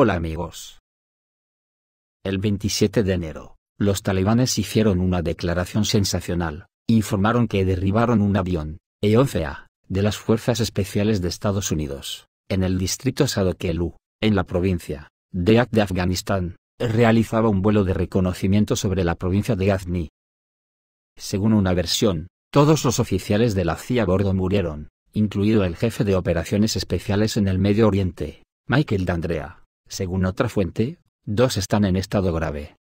Hola amigos. El 27 de enero, los talibanes hicieron una declaración sensacional, informaron que derribaron un avión, E-11A, de las Fuerzas Especiales de Estados Unidos, en el distrito Sadokelu, en la provincia de de Afganistán, realizaba un vuelo de reconocimiento sobre la provincia de Ghazni. Según una versión, todos los oficiales de la CIA a bordo murieron, incluido el jefe de operaciones especiales en el Medio Oriente, Michael D'Andrea. Según otra fuente, dos están en estado grave.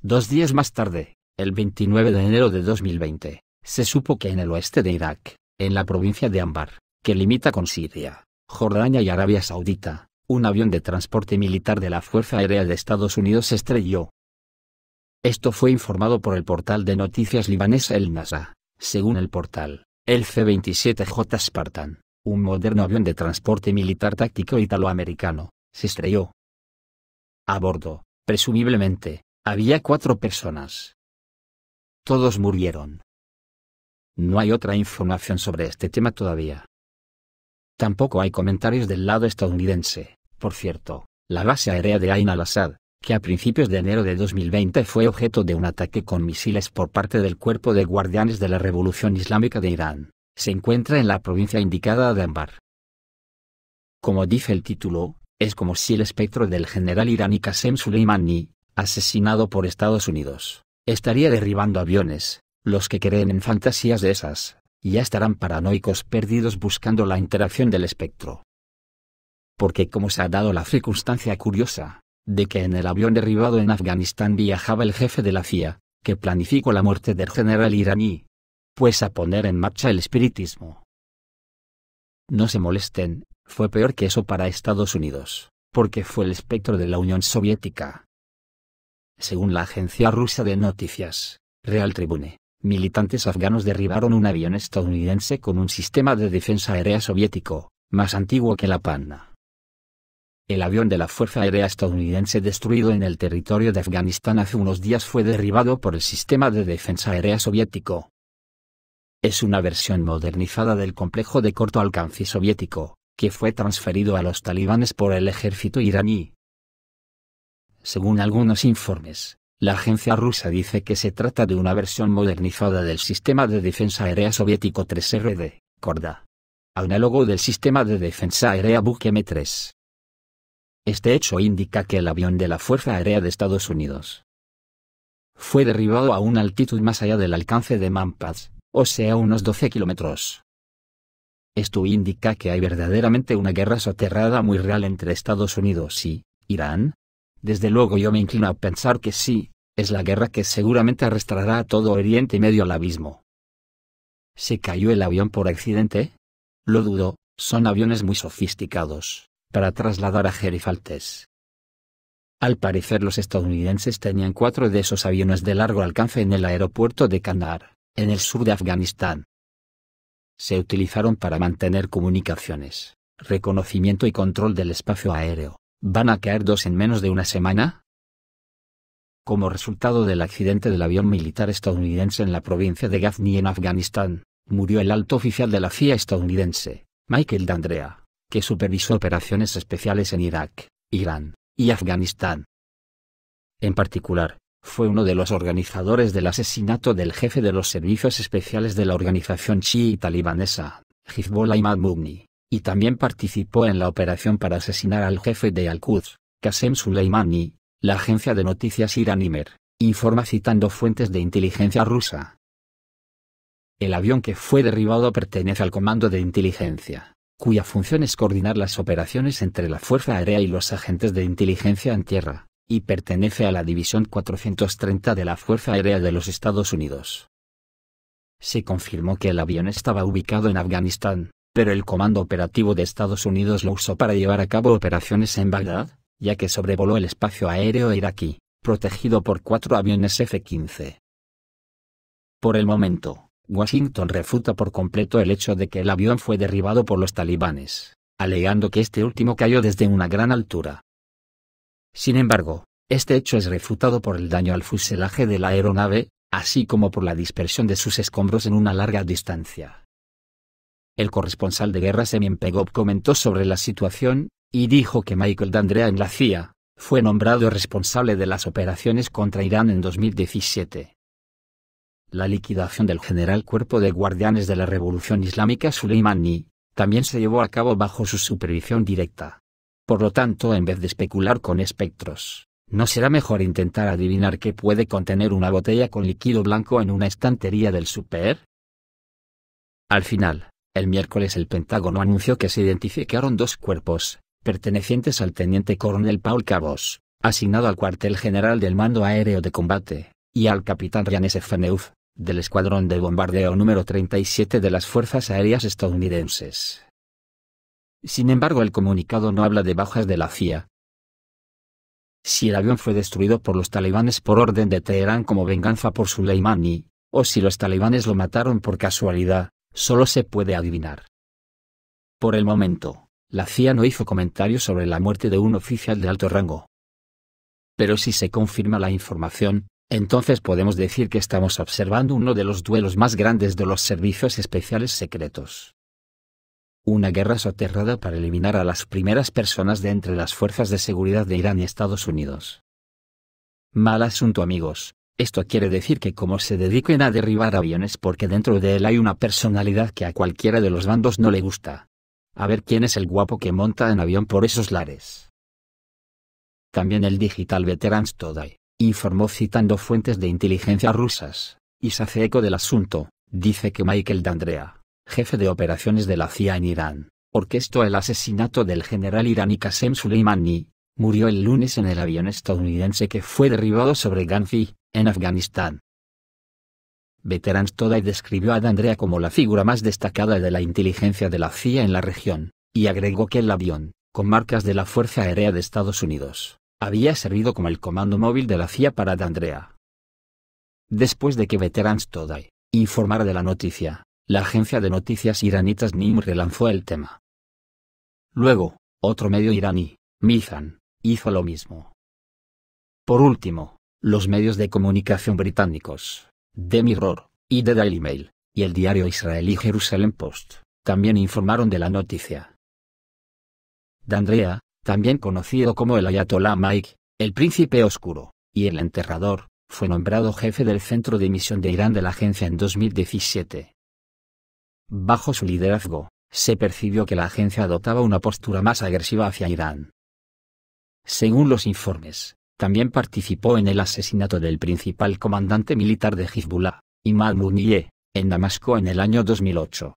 Dos días más tarde, el 29 de enero de 2020, se supo que en el oeste de Irak, en la provincia de Ambar, que limita con Siria, Jordania y Arabia Saudita, un avión de transporte militar de la Fuerza Aérea de Estados Unidos se estrelló. Esto fue informado por el portal de noticias libanés El Nasa. Según el portal, el C-27J Spartan, un moderno avión de transporte militar táctico italoamericano, se estrelló. A bordo, presumiblemente, había cuatro personas. Todos murieron. No hay otra información sobre este tema todavía. Tampoco hay comentarios del lado estadounidense. Por cierto, la base aérea de Ain al-Assad, que a principios de enero de 2020 fue objeto de un ataque con misiles por parte del Cuerpo de Guardianes de la Revolución Islámica de Irán, se encuentra en la provincia indicada de Anbar. Como dice el título, es como si el espectro del general iraní Qasem Soleimani, asesinado por Estados Unidos, estaría derribando aviones. Los que creen en fantasías de esas, ya estarán paranoicos perdidos buscando la interacción del espectro. Porque como se ha dado la circunstancia curiosa, de que en el avión derribado en Afganistán viajaba el jefe de la CIA, que planificó la muerte del general iraní. Pues a poner en marcha el espiritismo. No se molesten, fue peor que eso para Estados Unidos, porque fue el espectro de la Unión Soviética. Según la agencia rusa de noticias, Real Tribune, militantes afganos derribaron un avión estadounidense con un sistema de defensa aérea soviético, más antiguo que la PAN. El avión de la Fuerza Aérea estadounidense destruido en el territorio de Afganistán hace unos días fue derribado por el sistema de defensa aérea soviético. Es una versión modernizada del complejo de corto alcance soviético, que fue transferido a los talibanes por el ejército iraní. Según algunos informes, la agencia rusa dice que se trata de una versión modernizada del sistema de defensa aérea soviético 3RD, Corda. Análogo del sistema de defensa aérea Buk M3. Este hecho indica que el avión de la Fuerza Aérea de Estados Unidos fue derribado a una altitud más allá del alcance de Mampas, o sea unos 12 kilómetros. Esto indica que hay verdaderamente una guerra soterrada muy real entre Estados Unidos y Irán. Desde luego yo me inclino a pensar que sí, es la guerra que seguramente arrastrará a todo Oriente Medio al abismo. ¿Se cayó el avión por accidente? Lo dudo, son aviones muy sofisticados, para trasladar a gerifaltes. Al parecer los estadounidenses tenían cuatro de esos aviones de largo alcance en el aeropuerto de Kandahar, en el sur de Afganistán se utilizaron para mantener comunicaciones, reconocimiento y control del espacio aéreo. ¿Van a caer dos en menos de una semana? Como resultado del accidente del avión militar estadounidense en la provincia de Ghazni en Afganistán, murió el alto oficial de la CIA estadounidense, Michael D'Andrea, que supervisó operaciones especiales en Irak, Irán y Afganistán. En particular, fue uno de los organizadores del asesinato del jefe de los servicios especiales de la organización chií talibanesa, Hezbollah Imad Mugni, y también participó en la operación para asesinar al jefe de Al-Quds, Qasem Soleimani, la agencia de noticias Iranimer, informa citando fuentes de inteligencia rusa. El avión que fue derribado pertenece al Comando de Inteligencia, cuya función es coordinar las operaciones entre la Fuerza Aérea y los agentes de inteligencia en tierra, y pertenece a la División 430 de la Fuerza Aérea de los Estados Unidos. Se confirmó que el avión estaba ubicado en Afganistán, pero el Comando Operativo de Estados Unidos lo usó para llevar a cabo operaciones en Bagdad, ya que sobrevoló el espacio aéreo iraquí, protegido por cuatro aviones F-15. Por el momento, Washington refuta por completo el hecho de que el avión fue derribado por los talibanes, alegando que este último cayó desde una gran altura. Sin embargo, este hecho es refutado por el daño al fuselaje de la aeronave, así como por la dispersión de sus escombros en una larga distancia. El corresponsal de guerra Semien Pegov comentó sobre la situación, y dijo que Michael D'Andrea en la CIA, fue nombrado responsable de las operaciones contra Irán en 2017. La liquidación del general cuerpo de guardianes de la Revolución Islámica Suleimani, también se llevó a cabo bajo su supervisión directa. Por lo tanto, en vez de especular con espectros, ¿no será mejor intentar adivinar qué puede contener una botella con líquido blanco en una estantería del super? Al final, el miércoles el Pentágono anunció que se identificaron dos cuerpos, pertenecientes al teniente coronel Paul Cabos, asignado al cuartel general del Mando Aéreo de Combate, y al capitán Ryan S. Feneuf, del Escuadrón de Bombardeo número 37 de las Fuerzas Aéreas Estadounidenses. Sin embargo, el comunicado no habla de bajas de la CIA. Si el avión fue destruido por los talibanes por orden de Teherán como venganza por Suleimani, o si los talibanes lo mataron por casualidad, solo se puede adivinar. Por el momento, la CIA no hizo comentarios sobre la muerte de un oficial de alto rango. Pero si se confirma la información, entonces podemos decir que estamos observando uno de los duelos más grandes de los servicios especiales secretos una guerra soterrada para eliminar a las primeras personas de entre las fuerzas de seguridad de Irán y Estados Unidos. Mal asunto amigos, esto quiere decir que como se dediquen a derribar aviones porque dentro de él hay una personalidad que a cualquiera de los bandos no le gusta. A ver quién es el guapo que monta en avión por esos lares. También el Digital Veterans Today informó citando fuentes de inteligencia rusas, y se hace eco del asunto, dice que Michael D'Andrea, jefe de operaciones de la CIA en Irán, orquestó el asesinato del general iraní Qasem Soleimani, murió el lunes en el avión estadounidense que fue derribado sobre Ganfi, en Afganistán. Veterans Today describió a D'Andrea como la figura más destacada de la inteligencia de la CIA en la región, y agregó que el avión, con marcas de la Fuerza Aérea de Estados Unidos, había servido como el comando móvil de la CIA para D'Andrea. Después de que Veterans Today informara de la noticia, la agencia de noticias iranitas NIM relanzó el tema. Luego, otro medio iraní, Mizan, hizo lo mismo. Por último, los medios de comunicación británicos, The Mirror, y The Daily Mail, y el diario israelí Jerusalem Post, también informaron de la noticia. D'Andrea, también conocido como el Ayatollah Mike, el príncipe oscuro, y el enterrador, fue nombrado jefe del Centro de Misión de Irán de la agencia en 2017. Bajo su liderazgo, se percibió que la agencia adoptaba una postura más agresiva hacia Irán. Según los informes, también participó en el asesinato del principal comandante militar de Hezbollah, Imam Mounieh, en Damasco en el año 2008.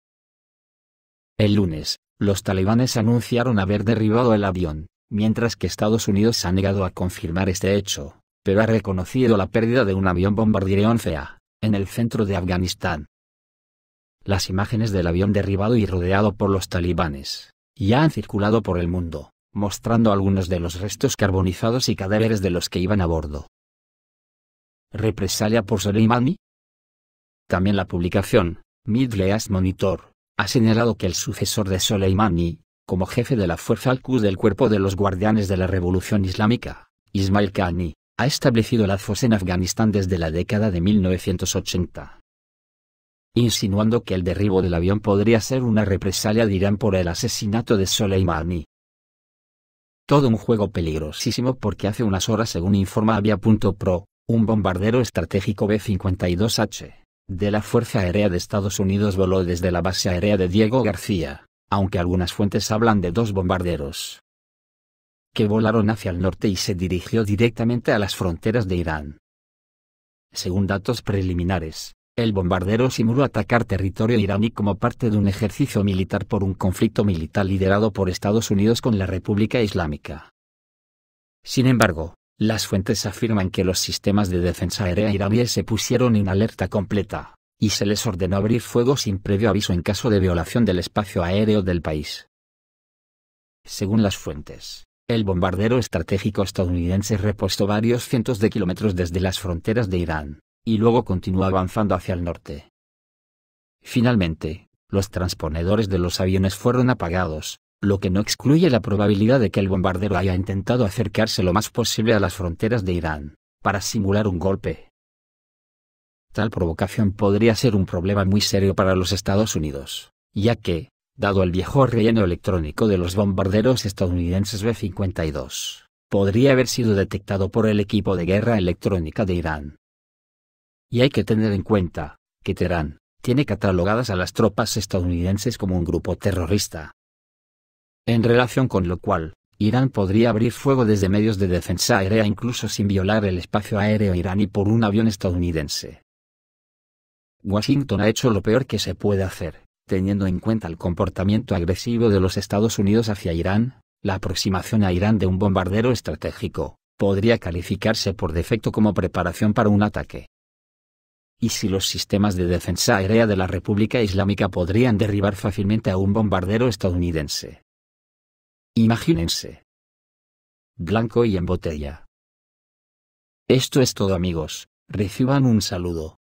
El lunes, los talibanes anunciaron haber derribado el avión, mientras que Estados Unidos ha negado a confirmar este hecho, pero ha reconocido la pérdida de un avión bombardero FEA, en el centro de Afganistán las imágenes del avión derribado y rodeado por los talibanes, ya han circulado por el mundo, mostrando algunos de los restos carbonizados y cadáveres de los que iban a bordo. ¿Represalia por Soleimani? También la publicación, Middle East Monitor, ha señalado que el sucesor de Soleimani, como jefe de la Fuerza Al-Quds del Cuerpo de los Guardianes de la Revolución Islámica, Ismail Khani, ha establecido la lazos en Afganistán desde la década de 1980 insinuando que el derribo del avión podría ser una represalia de Irán por el asesinato de Soleimani. Todo un juego peligrosísimo porque hace unas horas según informa Avia.pro, un bombardero estratégico B-52H, de la Fuerza Aérea de Estados Unidos voló desde la base aérea de Diego García, aunque algunas fuentes hablan de dos bombarderos que volaron hacia el norte y se dirigió directamente a las fronteras de Irán. Según datos preliminares, el bombardero simuló atacar territorio iraní como parte de un ejercicio militar por un conflicto militar liderado por Estados Unidos con la República Islámica. Sin embargo, las fuentes afirman que los sistemas de defensa aérea iraníes se pusieron en alerta completa, y se les ordenó abrir fuego sin previo aviso en caso de violación del espacio aéreo del país. Según las fuentes, el bombardero estratégico estadounidense repostó varios cientos de kilómetros desde las fronteras de Irán y luego continúa avanzando hacia el norte. Finalmente, los transponedores de los aviones fueron apagados, lo que no excluye la probabilidad de que el bombardero haya intentado acercarse lo más posible a las fronteras de Irán, para simular un golpe. Tal provocación podría ser un problema muy serio para los Estados Unidos, ya que, dado el viejo relleno electrónico de los bombarderos estadounidenses B-52, podría haber sido detectado por el equipo de guerra electrónica de Irán y hay que tener en cuenta que Teherán tiene catalogadas a las tropas estadounidenses como un grupo terrorista. En relación con lo cual, Irán podría abrir fuego desde medios de defensa aérea incluso sin violar el espacio aéreo iraní por un avión estadounidense. Washington ha hecho lo peor que se puede hacer, teniendo en cuenta el comportamiento agresivo de los Estados Unidos hacia Irán, la aproximación a Irán de un bombardero estratégico, podría calificarse por defecto como preparación para un ataque y si los sistemas de defensa aérea de la República Islámica podrían derribar fácilmente a un bombardero estadounidense. Imagínense. Blanco y en botella. Esto es todo amigos, reciban un saludo.